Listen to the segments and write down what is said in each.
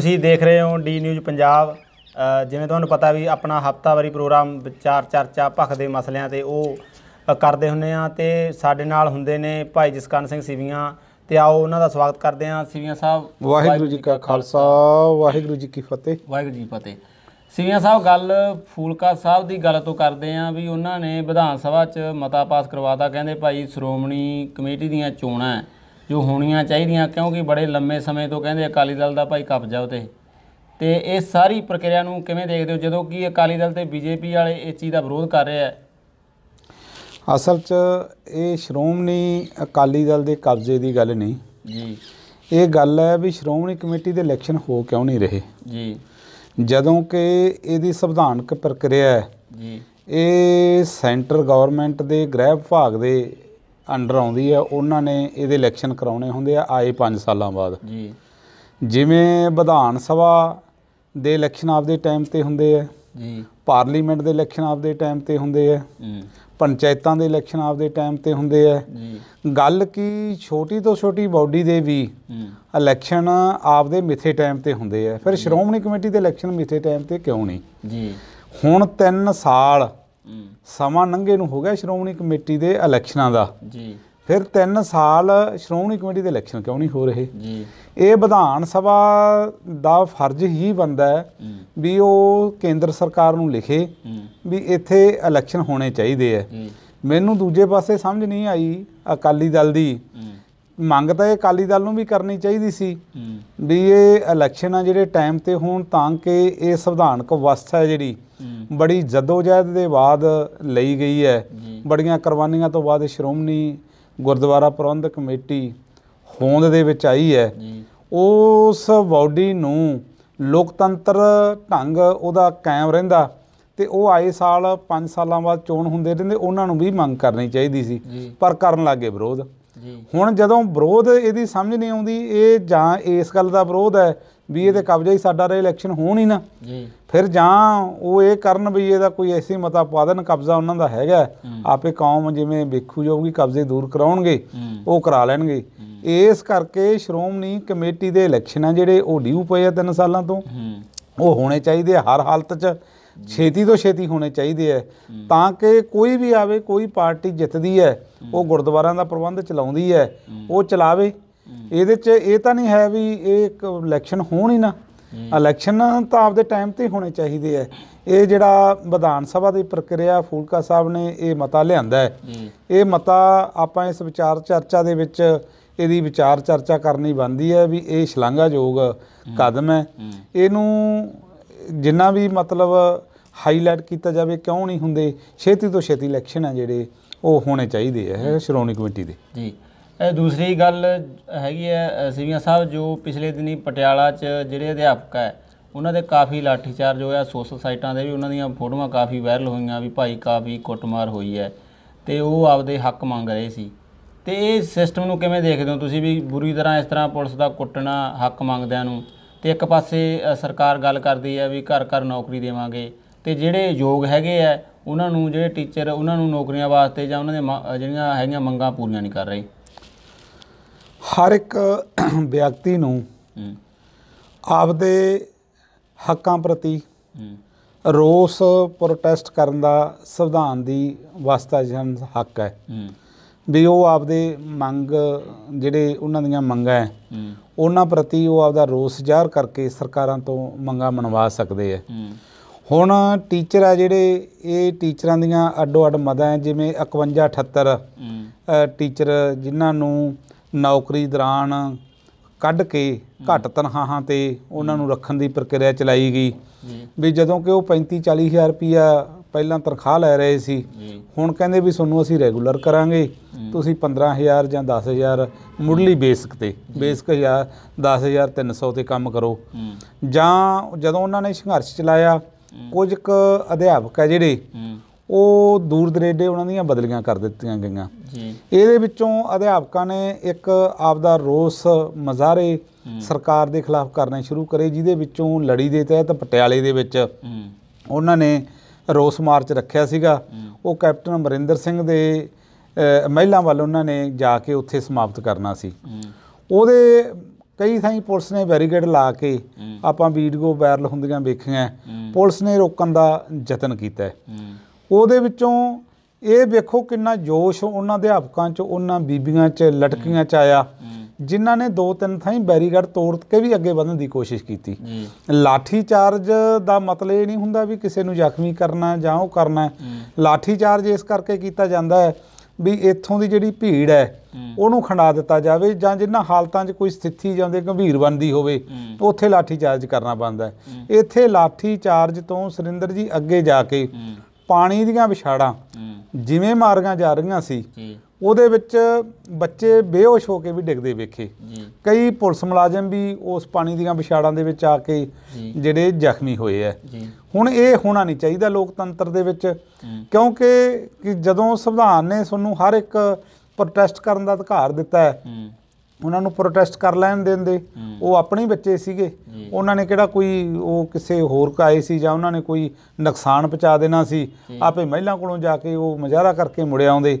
ਤੁਸੀਂ ਦੇਖ ਰਹੇ ਹੋ ਡੀ ਨਿਊਜ਼ ਪੰਜਾਬ ਜਿਵੇਂ ਤੁਹਾਨੂੰ ਪਤਾ ਵੀ ਆਪਣਾ ਹਫਤਾਵਾਰੀ ਪ੍ਰੋਗਰਾਮ ਵਿਚਾਰ ਚਰਚਾ ਭਖ ਦੇ ਮਸਲਿਆਂ ਤੇ ਉਹ ਕਰਦੇ ਹੁੰਨੇ ਆ ਤੇ ਸਾਡੇ ਨਾਲ ਹੁੰਦੇ ਨੇ ਭਾਈ ਜਸਕਰਨ ਸਿੰਘ ਸਿਵੀਆਂ ਤੇ ਆਓ ਉਹਨਾਂ ਦਾ ਸਵਾਗਤ ਕਰਦੇ ਆ ਸਿਵੀਆਂ ਸਾਹਿਬ ਵਾਹਿਗੁਰੂ ਜੀ ਕਾ ਖਾਲਸਾ ਵਾਹਿਗੁਰੂ ਜੀ ਕੀ ਫਤਿਹ ਵਾਹਿਗੁਰੂ ਜੀ ਫਤਿਹ ਸਿਵੀਆਂ ਸਾਹਿਬ ਗੱਲ ਫੂਲਕਾ ਸਾਹਿਬ ਦੀ ਗੱਲ ਤੋਂ ਕਰਦੇ ਆ ਵੀ ਉਹਨਾਂ ਨੇ ਵਿਧਾਨ ਸਭਾ 'ਚ ਮਤਾ ਪਾਸ ਕਰਵਾਤਾ ਕਹਿੰਦੇ ਭਾਈ ਸ਼੍ਰੋਮਣੀ ਕਮੇਟੀ ਦੀਆਂ ਚੋਣਾਂ ਜੋ ਹੋਣੀਆਂ ਚਾਹੀਦੀਆਂ ਕਿਉਂਕਿ ਬੜੇ ਲੰਮੇ ਸਮੇਂ ਤੋਂ ਕਹਿੰਦੇ ਅਕਾਲੀ ਦਲ ਦਾ ਭਾਈ ਕਬਜ਼ਾ ਉਤੇ ਤੇ ਇਹ ਸਾਰੀ ਪ੍ਰਕਿਰਿਆ ਨੂੰ ਕਿਵੇਂ ਦੇਖਦੇ ਹੋ ਜਦੋਂ ਕਿ ਅਕਾਲੀ ਦਲ ਤੇ ਬੀਜੇਪੀ ਵਾਲੇ ਇਸ ਚੀਜ਼ ਦਾ ਵਿਰੋਧ ਕਰ ਰਿਹਾ ਹੈ ਅਸਲ 'ਚ ਇਹ ਸ਼੍ਰੋਮਣੀ ਅਕਾਲੀ ਦਲ ਦੇ ਕਬਜ਼ੇ ਦੀ ਗੱਲ ਨਹੀਂ ਜੀ ਇਹ ਗੱਲ ਹੈ ਵੀ ਸ਼੍ਰੋਮਣੀ ਕਮੇਟੀ ਦੇ ਇਲੈਕਸ਼ਨ ਹੋ ਕਿਉਂ ਨਹੀਂ ਰਹੇ ਜੀ ਜਦੋਂ ਕਿ ਇਹਦੀ ਸੰਵਿਧਾਨਕ ਪ੍ਰਕਿਰਿਆ ਹੈ ਜੀ ਇਹ ਸੈਂਟਰ ਗਵਰਨਮੈਂਟ ਦੇ ਗ੍ਰਹਿ ਵਿਭਾਗ ਦੇ ਅੰਡਰ ਆਉਂਦੀ ਆ ਉਹਨਾਂ ਨੇ ਇਹਦੇ ਇਲੈਕਸ਼ਨ ਕਰਾਉਣੇ ਹੁੰਦੇ ਆ ਆਏ 5 ਸਾਲਾਂ ਬਾਅਦ ਜੀ ਜਿਵੇਂ ਵਿਧਾਨ ਸਭਾ ਦੇ ਇਲੈਕਸ਼ਨ ਆਪਦੇ ਟਾਈਮ ਤੇ ਹੁੰਦੇ ਆ ਜੀ ਪਾਰਲੀਮੈਂਟ ਦੇ ਇਲੈਕਸ਼ਨ ਆਪਦੇ ਟਾਈਮ ਤੇ ਹੁੰਦੇ ਆ ਪੰਚਾਇਤਾਂ ਦੇ ਇਲੈਕਸ਼ਨ ਆਪਦੇ ਟਾਈਮ ਤੇ ਹੁੰਦੇ ਆ ਗੱਲ ਕੀ ਛੋਟੀ ਤੋਂ ਛੋਟੀ ਬਾਡੀ ਦੇ ਵੀ ਇਲੈਕਸ਼ਨ ਆਪਦੇ ਮਿੱਥੇ ਟਾਈਮ ਤੇ ਹੁੰਦੇ ਆ ਫਿਰ ਸ਼੍ਰੋਮਣੀ ਕਮੇਟੀ ਦੇ ਇਲੈਕਸ਼ਨ ਮਿੱਥੇ ਟਾਈਮ ਤੇ ਕਿਉਂ ਨਹੀਂ ਜੀ ਹੁਣ 3 ਸਾਲ ਸਮਾਂ ਲੰਘੇ ਨੂੰ ਹੋ ਗਿਆ ਸ਼੍ਰੋਮਣੀ ਕਮੇਟੀ ਦੇ ਇਲੈਕਸ਼ਨਾਂ ਦਾ ਜੀ ਫਿਰ 3 ਸਾਲ ਸ਼੍ਰੋਮਣੀ ਕਮੇਟੀ ਦੇ ਇਲੈਕਸ਼ਨ ਕਿਉਂ ਨਹੀਂ ਹੋ ਰਹੇ ਜੀ ਇਹ ਵਿਧਾਨ ਸਭਾ ਦਾ ਫਰਜ਼ ਹੀ ਬੰਦਾ ਹੈ ਵੀ ਉਹ ਕੇਂਦਰ ਸਰਕਾਰ ਨੂੰ ਲਿਖੇ ਵੀ ਇੱਥੇ ਇਲੈਕਸ਼ਨ ਹੋਣੇ ਚਾਹੀਦੇ ਆ ਮੈਨੂੰ ਦੂਜੇ ਪਾਸੇ ਸਮਝ ਨਹੀਂ ਆਈ ਅਕਾਲੀ ਦਲ ਦੀ ਮੰਗ ਤਾਂ ਇਹ ਅਕਾਲੀ ਦਲ ਨੂੰ ਵੀ ਕਰਨੀ ਚਾਹੀਦੀ ਸੀ ਵੀ ਇਹ ਇਲੈਕਸ਼ਨ ਆ ਜਿਹੜੇ ਟਾਈਮ ਤੇ ਹੋਣ ਤਾਂ ਕਿ ਇਹ ਸੰਵਿਧਾਨਕ ਵਿਵਸਥਾ ਜਿਹੜੀ ਬੜੀ ਜਦੋਜਹਿਦ ਦੇ ਬਾਅਦ ਲਈ ਗਈ ਹੈ ਬੜੀਆਂ ਕੁਰਬਾਨੀਆਂ ਤੋਂ ਬਾਅਦ ਸ਼੍ਰੋਮਣੀ ਗੁਰਦੁਆਰਾ ਪ੍ਰਬੰਧਕ ਕਮੇਟੀ ਹੋਂਦ ਦੇ ਵਿੱਚ ਆਈ ਹੈ ਉਸ ਬਾਡੀ ਨੂੰ ਲੋਕਤੰਤਰ ਢੰਗ ਉਹਦਾ ਕਾਇਮ ਰਹਿੰਦਾ ਤੇ ਉਹ ਆਏ ਸਾਲ 5 ਸਾਲਾਂ ਬਾਅਦ ਚੋਣ ਹੁੰਦੇ ਰਹਿੰਦੇ ਉਹਨਾਂ ਨੂੰ ਵੀ ਮੰਗ ਕਰਨੀ ਚਾਹੀਦੀ ਸੀ ਪਰ ਕਰਨ ਲੱਗੇ ਵਿਰੋਧ ਹੁਣ ਜਦੋਂ ਵਿਰੋਧ ਇਹਦੀ ਸਮਝ ਨਹੀਂ ਆਉਂਦੀ ਇਹ ਜਾਂ ਇਸ ਗੱਲ ਦਾ ਵਿਰੋਧ ਹੈ ਵੀ ਇਹਦੇ ਕਬਜ਼ਾ ਹੀ ਸਾਡਾ ਰਹੇ ਇਲੈਕਸ਼ਨ ਹੋਣ ਹੀ ਨਾ ਜੀ ਫਿਰ ਜਾਂ ਉਹ ਇਹ ਕਰਨ ਵੀ ਇਹਦਾ ਕੋਈ ਐਸੀ ਮਤਾ ਪਾ ਦੇਣ ਕਬਜ਼ਾ ਉਹਨਾਂ ਦਾ ਹੈਗਾ ਆਪੇ ਕੌਮ ਜਿਵੇਂ ਵੇਖੂ ਜਾਊਗੀ ਕਬਜ਼ੇ ਦੂਰ ਕਰਾਉਣਗੇ ਉਹ ਕਰਾ ਲੈਣਗੇ ਇਸ ਕਰਕੇ ਸ਼੍ਰੋਮਣੀ ਕਮੇਟੀ ਦੇ ਇਲੈਕਸ਼ਨ ਆ ਜਿਹੜੇ ਉਹ ਡਿਊ ਪਏ ਆ 3 ਸਾਲਾਂ ਤੋਂ ਉਹ ਹੋਣੇ ਚਾਹੀਦੇ ਹਰ ਹਾਲਤ 'ਚ ਛੇਤੀ ਤੋਂ ਛੇਤੀ ਹੋਣੇ ਚਾਹੀਦੇ ਐ ਤਾਂ ਕਿ ਕੋਈ ਵੀ ਆਵੇ ਕੋਈ ਪਾਰਟੀ ਜਿੱਤਦੀ ਐ ਉਹ ਗੁਰਦੁਆਰਿਆਂ ਦਾ ਪ੍ਰਬੰਧ ਚਲਾਉਂਦੀ ਐ ਉਹ ਚਲਾਵੇ ਇਹਦੇ 'ਚ ਇਹ ਤਾਂ ਨਹੀਂ ਹੈ ਵੀ ਇਹ ਇੱਕ ਇਲੈਕਸ਼ਨ ਹੋਣ ਹੀ ਨਾ ਇਲੈਕਸ਼ਨ ਤਾਂ ਆਪਦੇ ਟਾਈਮ ਤੇ ਹੋਣੇ ਚਾਹੀਦੇ ਐ ਇਹ ਜਿਹੜਾ ਵਿਧਾਨ ਸਭਾ ਦੀ ਪ੍ਰਕਿਰਿਆ ਫੂਲਕਾ ਸਾਹਿਬ ਨੇ ਇਹ ਮਤਾ ਲਿਆਂਦਾ ਹੈ ਇਹ ਮਤਾ ਆਪਾਂ ਇਸ ਵਿਚਾਰ ਚਰਚਾ ਦੇ ਵਿੱਚ ਇਹਦੀ ਵਿਚਾਰ ਚਰਚਾ ਕਰਨੀ ਬੰਦੀ ਹੈ ਵੀ ਇਹ ਜੋਗ ਕਦਮ ਹੈ ਇਹਨੂੰ ਜਿੰਨਾ ਵੀ ਮਤਲਬ ਹਾਈਲਾਈਟ ਕੀਤਾ ਜਾਵੇ ਕਿਉਂ ਨਹੀਂ ਹੁੰਦੇ ਛੇਤੀ ਤੋਂ ਛੇਤੀ ਇਲੈਕਸ਼ਨ ਆ ਜਿਹੜੇ ਉਹ ਹੋਣੇ ਚਾਹੀਦੇ ਆ ਸ਼੍ਰੋਮਣੀ ਕਮੇਟੀ ਦੇ ਜੀ ਇਹ ਦੂਸਰੀ ਗੱਲ ਹੈਗੀ ਹੈ ਸਿਵੀਆਂ ਸਾਹਿਬ ਜੋ ਪਿਛਲੇ ਦਿਨੀ ਪਟਿਆਲਾ 'ਚ ਜਿਹੜੇ ਅਧਿਆਪਕ ਹੈ ਉਹਨਾਂ ਦੇ ਕਾਫੀ ਲਾਠੀਚਾਰਜ ਹੋਇਆ ਸੋਸ਼ਲ ਸਾਈਟਾਂ ਦੇ ਵੀ ਉਹਨਾਂ ਦੀਆਂ ਫੋਟੋਆਂ ਕਾਫੀ ਵਾਇਰਲ ਹੋਈਆਂ ਵੀ ਭਾਈ ਕਾਫੀ ਕੁੱਟਮਾਰ ਹੋਈ ਹੈ ਤੇ ਉਹ ਆਪਦੇ ਹੱਕ ਮੰਗ ਰਹੇ ਸੀ ਤੇ ਇਹ ਸਿਸਟਮ ਨੂੰ ਕਿਵੇਂ ਦੇਖਦੇ ਹੋ ਤੁਸੀਂ ਵੀ ਬੁਰੀ ਤਰ੍ਹਾਂ ਇਸ ਤਰ੍ਹਾਂ ਪੁਲਿਸ ਦਾ ਕੁੱਟਣਾ ਹੱਕ ਮੰਗਦਿਆਂ ਨੂੰ ਤੇ ਇੱਕ ਪਾਸੇ ਸਰਕਾਰ ਗੱਲ ਕਰਦੀ ਹੈ ਵੀ ਘਰ ਘਰ ਨੌਕਰੀ ਦੇਵਾਂਗੇ ਤੇ ਜਿਹੜੇ ਯੋਗ ਹੈਗੇ ਆ ਉਹਨਾਂ ਨੂੰ ਜਿਹੜੇ ਟੀਚਰ ਉਹਨਾਂ ਨੂੰ ਨੌਕਰੀਆਂ ਵਾਸਤੇ ਜਾਂ ਉਹਨਾਂ ਦੇ ਜਿਹੜੀਆਂ ਹੈਗੀਆਂ ਮੰਗਾਂ ਪੂਰੀਆਂ ਨਹੀਂ ਕਰ ਰਹੇ ਹਰ ਇੱਕ ਵਿਅਕਤੀ ਨੂੰ ਆਪਦੇ ਹੱਕਾਂ ਪ੍ਰਤੀ ਰੋਸ ਪ੍ਰੋਟੈਸਟ ਕਰਨ ਦਾ ਸੰਵਿਧਾਨ ਦੀ ਵਸਤਾ ਜਨ ਹੱਕ ਹੈ ਵੀ ਉਹ ਆਪਦੇ ਮੰਗ ਜਿਹੜੇ ਉਹਨਾਂ ਦੀਆਂ ਮੰਗਾਂ ਹੈ ਉਹਨਾਂ ਪ੍ਰਤੀ ਉਹ ਆਪਦਾ ਰੋਸ ਜ਼ਾਹਰ ਕਰਕੇ ਸਰਕਾਰਾਂ ਤੋਂ ਮੰਗਾਂ ਮਨਵਾ ਸਕਦੇ ਹੈ ਹੁਣ ਟੀਚਰ ਆ ਜਿਹੜੇ ਇਹ ਟੀਚਰਾਂ ਦੀਆਂ ਅੱਡੋ ਅੱਡ ਮਦਾਂ ਜਿਵੇਂ 51 78 ਟੀਚਰ ਜਿਨ੍ਹਾਂ ਨੂੰ ਨੌਕਰੀ ਦੌਰਾਨ ਕੱਢ ਕੇ ਘੱਟ ਤਨਖਾਹਾਂ ਤੇ ਉਹਨਾਂ ਨੂੰ ਰੱਖਣ ਦੀ ਪ੍ਰਕਿਰਿਆ ਚਲਾਈ ਗਈ ਵੀ ਜਦੋਂ ਕਿ ਉਹ 35 40000 ਰੁਪਇਆ ਪਹਿਲਾਂ ਤਨਖਾਹ ਲੈ ਰਹੇ ਸੀ ਹੁਣ ਕਹਿੰਦੇ ਵੀ ਤੁਹਾਨੂੰ ਅਸੀਂ ਰੈਗੂਲਰ ਕਰਾਂਗੇ ਤੁਸੀਂ 15000 ਜਾਂ 10000 ਮੁੱਢਲੀ ਬੇਸਿਕ ਤੇ ਬੇਸਿਕ 10000 10300 ਤੇ ਕੰਮ ਕਰੋ ਜਾਂ ਜਦੋਂ ਉਹਨਾਂ ਨੇ ਸੰਘਰਸ਼ ਚਲਾਇਆ ਕੁਝ ਕੁ ਅਧਿਆਪਕ ਹੈ ਜਿਹੜੇ ਉਹ ਦੂਰ ਦਰੇਡੇ ਉਹਨਾਂ ਦੀਆਂ ਬਦਲੀਆਂ ਕਰ ਦਿੱਤੀਆਂ ਗਈਆਂ ਜੀ ਇਹਦੇ ਵਿੱਚੋਂ ਅਧਿਆਪਕਾਂ ਨੇ ਇੱਕ ਆਪ ਦਾ ਰੋਸ ਮਜ਼ਾਰੇ ਸਰਕਾਰ ਦੇ ਖਿਲਾਫ ਕਰਨੇ ਸ਼ੁਰੂ ਕਰੇ ਜਿਹਦੇ ਵਿੱਚੋਂ ਲੜੀ ਦੇ ਤਹਿਤ ਪਟਿਆਲੇ ਦੇ ਵਿੱਚ ਉਹਨਾਂ ਨੇ ਰੋਸ ਮਾਰਚ ਰੱਖਿਆ ਸੀਗਾ ਉਹ ਕੈਪਟਨ ਅਮਰਿੰਦਰ ਸਿੰਘ ਦੇ ਮਹਿਲਾ ਵੱਲ ਉਹਨਾਂ ਨੇ ਜਾ ਕੇ ਉੱਥੇ ਸਮਾਪਤ ਕਰਨਾ ਸੀ ਉਹਦੇ ਕਈ ਥਾਈਂ ਪੁਲਿਸ ਨੇ ਬੈਰੀਕੇਡ ਲਾ ਕੇ ਆਪਾਂ ਵੀਡੀਓ ਵਾਇਰਲ ਹੁੰਦੀਆਂ ਵੇਖੀਆਂ ਪੁਲਿਸ ਨੇ ਰੋਕਣ ਦਾ ਯਤਨ ਕੀਤਾ ਉਹਦੇ ਵਿੱਚੋਂ ਇਹ ਵੇਖੋ ਕਿੰਨਾ ਜੋਸ਼ ਉਹਨਾਂ ਅਧਿਆਪਕਾਂ 'ਚ ਉਹਨਾਂ ਬੀਬੀਆਂ 'ਚ ਲਟਕੀਆਂ 'ਚ ਆਇਆ ਜਿਨ੍ਹਾਂ ਨੇ ਦੋ ਤਿੰਨ ਥਾਈਂ ਬੈਰੀਗੇਡ ਤੋੜ ਕੇ ਵੀ ਅੱਗੇ ਵਧਣ ਦੀ ਕੋਸ਼ਿਸ਼ ਕੀਤੀ ਲਾਠੀ ਚਾਰਜ ਦਾ ਮਤਲਬ ਇਹ ਨਹੀਂ ਹੁੰਦਾ ਵੀ ਕਿਸੇ ਨੂੰ ਜ਼ਖਮੀ ਕਰਨਾ ਜਾਂ ਉਹ ਕਰਨਾ ਲਾਠੀ ਚਾਰਜ ਇਸ ਕਰਕੇ ਕੀਤਾ ਜਾਂਦਾ ਹੈ ਵੀ ਇੱਥੋਂ ਦੀ ਜਿਹੜੀ ਭੀੜ ਹੈ ਉਹਨੂੰ ਖੰਡਾ ਦਿੱਤਾ ਜਾਵੇ ਜਾਂ ਜਿੰਨਾ ਹਾਲਤਾਂ 'ਚ ਕੋਈ ਸਥਿਤੀ ਜਾਂਦੇ ਗੰਭੀਰ ਬਣਦੀ ਹੋਵੇ ਉੱਥੇ ਲਾਠੀ ਚਾਰਜ ਕਰਨਾ ਪੈਂਦਾ ਹੈ ਇੱਥੇ ਲਾਠੀ ਚਾਰਜ ਤੋਂ ਸੁਰਿੰਦਰ ਜੀ ਅੱਗੇ ਜਾ ਕੇ ਪਾਣੀ ਦੀਆਂ ਵਿਛਾੜਾਂ ਜਿਵੇਂ ਮਾਰੀਆਂ ਜਾ ਰਹੀਆਂ ਸੀ ਉਹਦੇ ਵਿੱਚ ਬੱਚੇ ਬੇਹੋਸ਼ ਹੋ ਕੇ ਵੀ ਡਿੱਗਦੇ ਵੇਖੇ ਕਈ ਪੁਲਿਸ ਮੁਲਾਜ਼ਮ ਵੀ ਉਸ ਪਾਣੀ ਦੀਆਂ ਵਿਛਾੜਾਂ ਦੇ ਵਿੱਚ ਆ ਕੇ ਜਿਹੜੇ ਜ਼ਖਮੀ ਹੋਏ ਐ ਹੁਣ ਇਹ ਹੋਣਾ ਨਹੀਂ ਚਾਹੀਦਾ ਲੋਕਤੰਤਰ ਦੇ ਵਿੱਚ ਕਿਉਂਕਿ ਜਦੋਂ ਸੰਵਿਧਾਨ ਨੇ ਤੁਹਾਨੂੰ ਹਰ ਇੱਕ ਪ੍ਰੋਟੈਸਟ ਕਰਨ ਦਾ ਅਧਿਕਾਰ ਦਿੱਤਾ ਹੈ ਉਹਨਾਂ ਨੂੰ ਪ੍ਰੋਟੈਸਟ ਕਰ ਲੈਣ ਦਿੰਦੇ ਉਹ ਆਪਣੇ ਬੱਚੇ ਸੀਗੇ ਉਹਨਾਂ ਨੇ ਕਿਹੜਾ ਕੋਈ ਉਹ ਕਿਸੇ ਹੋਰ ਕਾਏ ਸੀ ਜਾਂ ਉਹਨਾਂ ਨੇ ਕੋਈ ਨੁਕਸਾਨ ਪਹੁੰਚਾ ਦੇਣਾ ਸੀ ਆਪੇ ਮਹਿਲਾ ਕੋਲੋਂ ਜਾ ਕੇ ਉਹ ਮਜ਼ਾਰਾ ਕਰਕੇ ਮੁੜ ਆਉਂਦੇ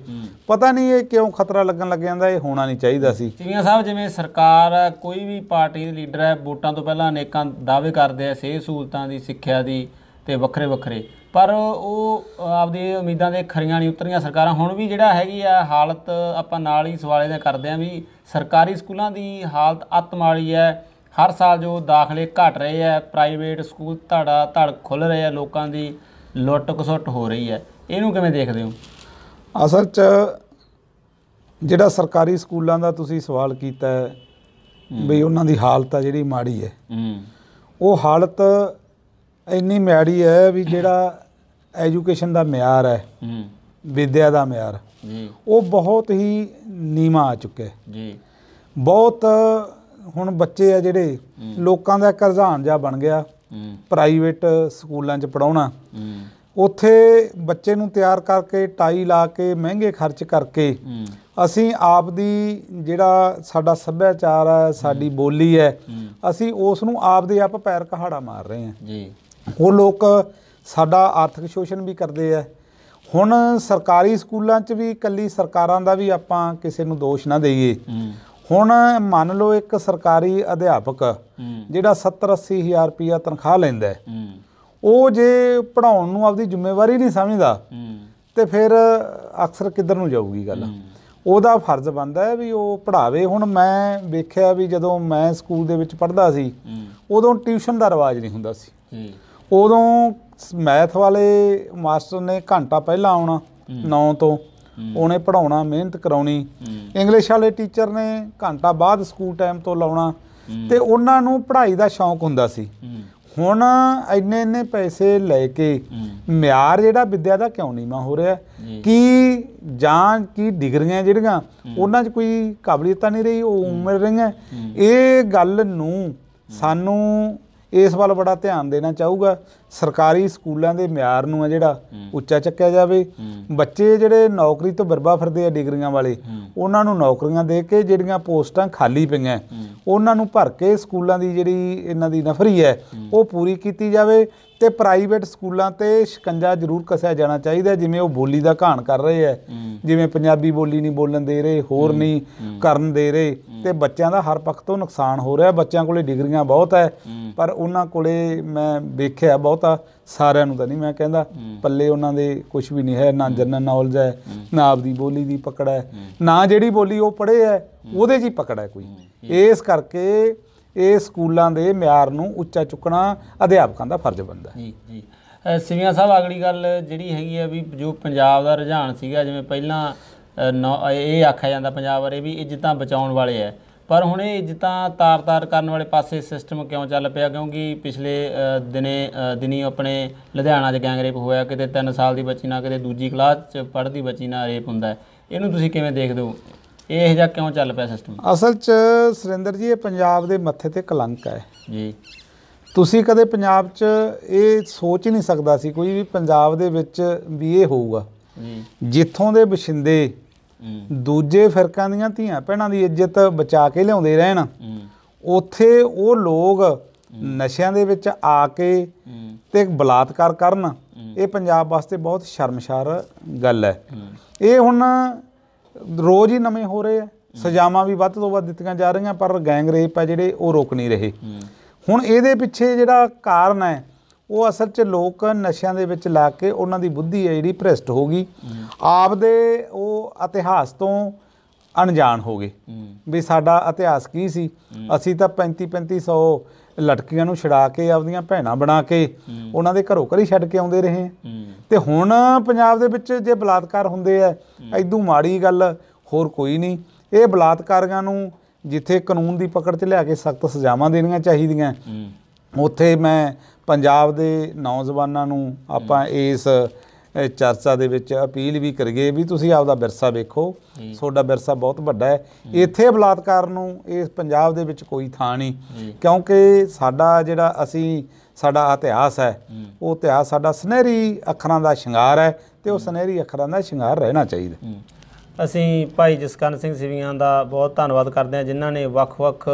ਪਤਾ ਨਹੀਂ ਇਹ ਕਿਉਂ ਖਤਰਾ ਲੱਗਣ ਲੱਗ ਜਾਂਦਾ ਇਹ ਹੋਣਾ ਨਹੀਂ ਚਾਹੀਦਾ ਸੀ ਚਿਵੀਆਂ ਸਾਹਿਬ ਜਿਵੇਂ ਸਰਕਾਰ ਕੋਈ ਵੀ ਪਾਰਟੀ ਦੇ ਲੀਡਰ ਹੈ ਵੋਟਾਂ ਤੋਂ ਪਹਿਲਾਂ ਅਨੇਕਾਂ ਦਾਅਵੇ ਕਰਦੇ ਆ ਸਿਹਤ ਸਹੂਲਤਾਂ ਦੀ ਸਿੱਖਿਆ ਦੀ ਤੇ ਵੱਖਰੇ ਵੱਖਰੇ ਪਰ ਉਹ ਆਪਦੇ ਉਮੀਦਾਂ ਦੇ ਖਰੀਆਂ ਨਹੀਂ ਉਤਰੀਆਂ ਸਰਕਾਰਾਂ ਹੁਣ ਵੀ ਜਿਹੜਾ ਹੈਗੀ ਆ ਹਾਲਤ ਆਪਾਂ ਨਾਲ ਹੀ ਸਵਾਲੇ ਦੇ ਕਰਦੇ ਆਂ ਵੀ ਸਰਕਾਰੀ ਸਕੂਲਾਂ ਦੀ ਹਾਲਤ ਅਤਮਾਲੀ ਹੈ ਹਰ ਸਾਲ ਜੋ ਦਾਖਲੇ ਘਟ ਰਹੇ ਆ ਪ੍ਰਾਈਵੇਟ ਸਕੂਲ ਧੜਾ ਧੜ ਖੁੱਲ ਰਹੇ ਆ ਲੋਕਾਂ ਦੀ ਲੁੱਟ ਖਸੁੱਟ ਹੋ ਰਹੀ ਹੈ ਇਹਨੂੰ ਕਿਵੇਂ ਦੇਖਦੇ ਹੋ ਅਸਲ 'ਚ ਜਿਹੜਾ ਸਰਕਾਰੀ ਸਕੂਲਾਂ ਦਾ ਤੁਸੀਂ ਸਵਾਲ ਕੀਤਾ ਹੈ ਵੀ ਉਹਨਾਂ ਦੀ ਹਾਲਤ ਆ ਜਿਹੜੀ ਮਾੜੀ ਹੈ ਉਹ ਹਾਲਤ ਇੰਨੀ ਮਿਆਰੀ ਹੈ ਵੀ ਜਿਹੜਾ ਐਜੂਕੇਸ਼ਨ ਦਾ ਮਿਆਰ ਹੈ ਹੂੰ ਵਿਦਿਆ ਦਾ ਮਿਆਰ ਜੀ ਉਹ ਬਹੁਤ ਹੀ ਨੀਵਾ ਆ ਚੁੱਕਾ ਹੈ ਜੀ ਬਹੁਤ ਹੁਣ ਬੱਚੇ ਆ ਜਿਹੜੇ ਲੋਕਾਂ ਦਾ ਕਰਜ਼ਾਨ ਜਾ ਬਣ ਗਿਆ ਪ੍ਰਾਈਵੇਟ ਸਕੂਲਾਂ 'ਚ ਪੜਾਉਣਾ ਉੱਥੇ ਬੱਚੇ ਨੂੰ ਤਿਆਰ ਕਰਕੇ ਟਾਈ ਲਾ ਕੇ ਮਹਿੰਗੇ ਖਰਚ ਕਰਕੇ ਅਸੀਂ ਆਪ ਦੀ ਜਿਹੜਾ ਸਾਡਾ ਸੱਭਿਆਚਾਰ ਹੈ ਸਾਡੀ ਬੋਲੀ ਹੈ ਅਸੀਂ ਉਸ ਨੂੰ ਆਪ ਦੇ ਆਪ ਪੈਰ ਕਹਾੜਾ ਮਾਰ ਰਹੇ ਹਾਂ ਜੀ ਉਹ ਲੋਕ ਸਾਡਾ ਆਰਥਿਕ ਸ਼ੋਸ਼ਣ ਵੀ ਕਰਦੇ ਆ ਹੁਣ ਸਰਕਾਰੀ ਸਕੂਲਾਂ 'ਚ ਵੀ ਇਕੱਲੀ ਸਰਕਾਰਾਂ ਦਾ ਵੀ ਆਪਾਂ ਕਿਸੇ ਨੂੰ ਦੋਸ਼ ਨਾ ਦੇਈਏ ਹੁਣ ਮੰਨ ਲਓ ਇੱਕ ਸਰਕਾਰੀ ਅਧਿਆਪਕ ਜਿਹੜਾ 70 80 ਹਜ਼ਾਰ ਰੁਪਇਆ ਤਨਖਾਹ ਲੈਂਦਾ ਉਹ ਜੇ ਪੜਾਉਣ ਨੂੰ ਆਪਦੀ ਜ਼ਿੰਮੇਵਾਰੀ ਨਹੀਂ ਸਮਝਦਾ ਤੇ ਫਿਰ ਅਕਸਰ ਕਿੱਧਰ ਨੂੰ ਜਾਊਗੀ ਗੱਲ ਉਹਦਾ ਫਰਜ਼ ਬਣਦਾ ਹੈ ਵੀ ਉਹ ਪੜਾਵੇ ਹੁਣ ਮੈਂ ਵੇਖਿਆ ਵੀ ਜਦੋਂ ਮੈਂ ਸਕੂਲ ਦੇ ਵਿੱਚ ਪੜਦਾ ਸੀ ਉਦੋਂ ਟਿਊਸ਼ਨ ਦਾ ਰਿਵਾਜ ਨਹੀਂ ਹੁੰਦਾ ਸੀ ਉਦੋਂ ਮੈਥ ਵਾਲੇ ਮਾਸਟਰ ਨੇ ਘੰਟਾ ਪਹਿਲਾਂ ਆਉਣਾ 9 ਤੋਂ ਉਹਨੇ ਪੜਾਉਣਾ ਮਿਹਨਤ ਕਰਾਉਣੀ ਇੰਗਲਿਸ਼ ਵਾਲੇ ਟੀਚਰ ਨੇ ਘੰਟਾ ਬਾਅਦ ਸਕੂਲ ਟਾਈਮ ਤੋਂ ਲਾਉਣਾ ਤੇ ਉਹਨਾਂ ਨੂੰ ਪੜ੍ਹਾਈ ਦਾ ਸ਼ੌਂਕ ਹੁੰਦਾ ਸੀ ਹੁਣ ਇੰਨੇ ਇੰਨੇ ਪੈਸੇ ਲੈ ਕੇ ਮਿਆਰ ਜਿਹੜਾ ਵਿੱਦਿਆ ਦਾ ਕਿਉਂ ਨਹੀਂ ਮਾ ਹੋ ਰਿਹਾ ਕਿ ਜਾਂ ਕੀ ਡਿਗਰੀਆਂ ਜਿਹੜੀਆਂ ਉਹਨਾਂ 'ਚ ਕੋਈ ਕਾਬਲੀਅਤ ਨਹੀਂ ਰਹੀ ਉਹ ਉਮਰ ਰਹੀਆਂ ਇਹ ਗੱਲ ਨੂੰ ਸਾਨੂੰ ਇਸ ਵੱਲ ਬੜਾ ਧਿਆਨ ਦੇਣਾ ਚਾਹੂਗਾ ਸਰਕਾਰੀ ਸਕੂਲਾਂ ਦੇ ਮਿਆਰ ਨੂੰ ਆ ਜਿਹੜਾ ਉੱਚਾ ਚੱਕਿਆ ਜਾਵੇ ਬੱਚੇ ਜਿਹੜੇ ਨੌਕਰੀ ਤੋਂ ਬਰਬਾ ਫਿਰਦੇ ਆ ਡਿਗਰੀਆਂ ਵਾਲੇ ਉਹਨਾਂ ਨੂੰ ਨੌਕਰੀਆਂ ਦੇ ਕੇ ਜਿਹੜੀਆਂ ਪੋਸਟਾਂ ਖਾਲੀ ਪਈਆਂ ਉਹਨਾਂ ਨੂੰ ਭਰ ਕੇ ਸਕੂਲਾਂ ਦੀ ਜਿਹੜੀ ਇਹਨਾਂ ਦੀ ਨਫਰੀ ਹੈ ਉਹ ਪੂਰੀ ਕੀਤੀ ਜਾਵੇ ਤੇ ਪ੍ਰਾਈਵੇਟ ਸਕੂਲਾਂ ਤੇ ਸ਼ਿਕੰਜਾ ਜ਼ਰੂਰ ਕਸਿਆ ਜਾਣਾ ਚਾਹੀਦਾ ਜਿਵੇਂ ਉਹ ਬੋਲੀ ਦਾ ਘਾਣ ਕਰ ਰਹੇ ਆ ਜਿਵੇਂ ਪੰਜਾਬੀ ਬੋਲੀ ਨਹੀਂ ਬੋਲਣ ਦੇ ਰਹੇ ਹੋਰ ਨਹੀਂ ਕਰਨ ਦੇ ਰਹੇ ਤੇ ਬੱਚਿਆਂ ਦਾ ਹਰ ਪੱਖ ਤੋਂ ਨੁਕਸਾਨ ਹੋ ਰਿਹਾ ਬੱਚਿਆਂ ਕੋਲੇ ਡਿਗਰੀਆਂ ਬਹੁਤ ਹੈ ਪਰ ਉਹਨਾਂ ਕੋਲੇ ਮੈਂ ਵੇਖਿਆ ਬਹੁਤਾ ਸਾਰਿਆਂ ਨੂੰ ਤਾਂ ਨਹੀਂ ਮੈਂ ਕਹਿੰਦਾ ਪੱਲੇ ਉਹਨਾਂ ਦੇ ਕੁਝ ਵੀ ਨਹੀਂ ਹੈ ਨਾ ਜਨਰਲ ਨੌਲੇਜ ਹੈ ਨਾ ਆਪਦੀ ਬੋਲੀ ਦੀ ਪਕੜ ਹੈ ਨਾ ਜਿਹੜੀ ਬੋਲੀ ਉਹ ਪੜ੍ਹੇ ਹੈ ਉਹਦੇ 'ਚ ਹੀ ਪਕੜ ਹੈ ਕੋਈ ਇਸ ਕਰਕੇ ਇਹ ਸਕੂਲਾਂ ਦੇ ਮਿਆਰ ਨੂੰ ਉੱਚਾ ਚੁੱਕਣਾ ਅਧਿਆਪਕਾਂ ਦਾ ਫਰਜ਼ ਬਣਦਾ ਜੀ ਜੀ ਸਿਵਿਆ ਸਾਹਿਬ ਅਗਲੀ ਗੱਲ ਜਿਹੜੀ ਹੈਗੀ ਆ ਵੀ ਜੋ ਪੰਜਾਬ ਦਾ ਰੁਝਾਨ ਸੀਗਾ ਜਿਵੇਂ ਪਹਿਲਾਂ ਇਹ ਆਖਿਆ ਜਾਂਦਾ ਪੰਜਾਬ ਬਾਰੇ ਵੀ ਇੱਜ਼ਤਾਂ ਬਚਾਉਣ ਵਾਲੇ ਐ ਪਰ ਹੁਣ ਇਹ ਇੱਜ਼ਤਾਂ ਤਾਰ-ਤਾਰ ਕਰਨ ਵਾਲੇ ਪਾਸੇ ਸਿਸਟਮ ਕਿਉਂ ਚੱਲ ਪਿਆ ਕਿਉਂਕਿ ਪਿਛਲੇ ਦਿਨੇ ਦਿਨੀ ਆਪਣੇ ਲੁਧਿਆਣਾ 'ਚ ਗੈਂਗ ਰੇਪ ਹੋਇਆ ਕਿਤੇ 3 ਸਾਲ ਦੀ ਬੱਚੀ ਨਾਲ ਕਿਤੇ ਦੂਜੀ ਕਲਾਸ 'ਚ ਪੜ੍ਹਦੀ ਬੱਚੀ ਨਾਲ ਰੇਪ ਹੁੰਦਾ ਇਹਨੂੰ ਤੁਸੀਂ ਕਿਵੇਂ ਦੇਖਦੇ ਹੋ ਇਹ ਜਿਹਾ ਕਿਉਂ ਚੱਲ ਪਿਆ ਸਿਸਟਮ ਅਸਲ 'ਚ ਸੁਰਿੰਦਰ ਜੀ ਇਹ ਪੰਜਾਬ ਦੇ ਮੱਥੇ ਤੇ ਕਲੰਕ ਹੈ ਜੀ ਤੁਸੀਂ ਕਦੇ ਪੰਜਾਬ 'ਚ ਇਹ ਸੋਚ ਹੀ ਨਹੀਂ ਸਕਦਾ ਸੀ ਕੋਈ ਵੀ ਪੰਜਾਬ ਦੇ ਵਿੱਚ ਵੀ ਇਹ ਹੋਊਗਾ ਜੀ ਜਿੱਥੋਂ ਦੇ ਬਛਿੰਦੇ ਦੂਜੇ ਫਿਰਕਾਂ ਦੀਆਂ ਧੀਆਂ ਭੈਣਾਂ ਦੀ ਇੱਜ਼ਤ ਬਚਾ ਕੇ ਲਿਆਉਂਦੇ ਰਹਿਣ ਉੱਥੇ ਉਹ ਲੋਕ ਨਸ਼ਿਆਂ ਦੇ ਵਿੱਚ ਆ ਕੇ ਤੇ ਬਲਾਤਕਾਰ ਕਰਨ ਇਹ ਪੰਜਾਬ ਵਾਸਤੇ ਬਹੁਤ ਸ਼ਰਮਸ਼ਾਰ ਗੱਲ ਹੈ ਇਹ ਹੁਣ ਰੋਜ਼ ਹੀ ਨਵੇਂ ਹੋ ਰਹੇ ਆ ਸਜ਼ਾਵਾਂ ਵੀ ਵੱਧ ਤੋਂ ਵੱਧ ਦਿੱਤੀਆਂ ਜਾ ਰਹੀਆਂ ਪਰ ਗੈਂਗ ਰੇਪ ਆ ਜਿਹੜੇ ਉਹ ਰੁਕ ਨਹੀਂ ਰਹੇ ਹੁਣ ਇਹਦੇ ਪਿੱਛੇ ਜਿਹੜਾ ਕਾਰਨ ਹੈ ਉਹ ਅਸਲ 'ਚ ਲੋਕ ਨਸ਼ਿਆਂ ਦੇ ਵਿੱਚ ਲਾ ਕੇ ਉਹਨਾਂ ਦੀ ਬੁੱਧੀ ਹੈ ਜਿਹੜੀ ਭ੍ਰਸ਼ਟ ਹੋ ਗਈ ਆਪਦੇ ਉਹ ਇਤਿਹਾਸ ਤੋਂ ਅਣਜਾਣ ਹੋ ਗਏ ਵੀ ਸਾਡਾ ਇਤਿਹਾਸ ਕੀ ਸੀ ਅਸੀਂ ਤਾਂ 35 3500 ਲਟਕੀਆਂ ਨੂੰ ਛਡਾ ਕੇ ਆਪਦੀਆਂ ਭੈਣਾਂ ਬਣਾ ਕੇ ਉਹਨਾਂ ਦੇ ਘਰੋਂ ਘਰੀ ਛੱਡ ਕੇ ਆਉਂਦੇ ਰਹੇ ਤੇ ਹੁਣ ਪੰਜਾਬ ਦੇ ਵਿੱਚ ਜੇ ਬਲਾਤਕਾਰ ਹੁੰਦੇ ਐ ਐਦੋਂ ਮਾੜੀ ਗੱਲ ਹੋਰ ਕੋਈ ਨਹੀਂ ਇਹ ਬਲਾਤਕਾਰੀਆਂ ਨੂੰ ਜਿੱਥੇ ਕਾਨੂੰਨ ਦੀ ਪਕੜ 'ਚ ਲਿਆ ਕੇ ਸਖਤ ਸਜ਼ਾਵਾਂ ਦੇਣੀਆਂ ਚਾਹੀਦੀਆਂ ਉੱਥੇ ਮੈਂ ਪੰਜਾਬ ਦੇ ਨੌਜਵਾਨਾਂ ਨੂੰ ਆਪਾਂ ਇਸ ਚਰਚਾ ਦੇ ਵਿੱਚ ਅਪੀਲ ਵੀ ਕਰੀਏ ਵੀ ਤੁਸੀਂ ਆਪਦਾ ਵਿਰਸਾ ਵੇਖੋ ਤੁਹਾਡਾ ਵਿਰਸਾ ਬਹੁਤ ਵੱਡਾ ਹੈ ਇੱਥੇ ਬਲਾਤਕਾਰ ਨੂੰ ਇਸ ਪੰਜਾਬ ਦੇ ਵਿੱਚ ਕੋਈ ਥਾਂ ਨਹੀਂ ਕਿਉਂਕਿ ਸਾਡਾ ਜਿਹੜਾ ਅਸੀਂ ਸਾਡਾ ਇਤਿਹਾਸ ਹੈ ਉਹ ਇਤਿਹਾਸ ਸਾਡਾ ਸੁਨਹਿਰੀ ਅੱਖਰਾਂ ਦਾ ਸ਼ਿੰਗਾਰ ਹੈ ਤੇ ਉਹ ਸੁਨਹਿਰੀ ਅੱਖਰਾਂ ਦਾ ਸ਼ਿੰਗਾਰ ਰਹਿਣਾ ਚਾਹੀਦਾ ਅਸੀਂ ਭਾਈ ਜਸਕਨ ਸਿੰਘ ਸਿਵੀਆਂ ਦਾ ਬਹੁਤ ਧੰਨਵਾਦ ਕਰਦੇ ਹਾਂ ਜਿਨ੍ਹਾਂ ਨੇ ਵੱਖ-ਵੱਖ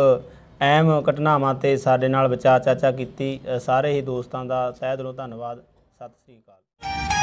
ਐਮ ਘਟਨਾਵਾਂ ਤੇ ਸਾਡੇ ਨਾਲ ਵਿਚਾਰ ਚਾਚਾ ਕੀਤੀ ਸਾਰੇ ਹੀ ਦੋਸਤਾਂ ਦਾ ਤਹਿ ਦਿਲੋਂ ਧੰਨਵਾਦ ਸਤਿ ਸ੍ਰੀ ਅਕਾਲ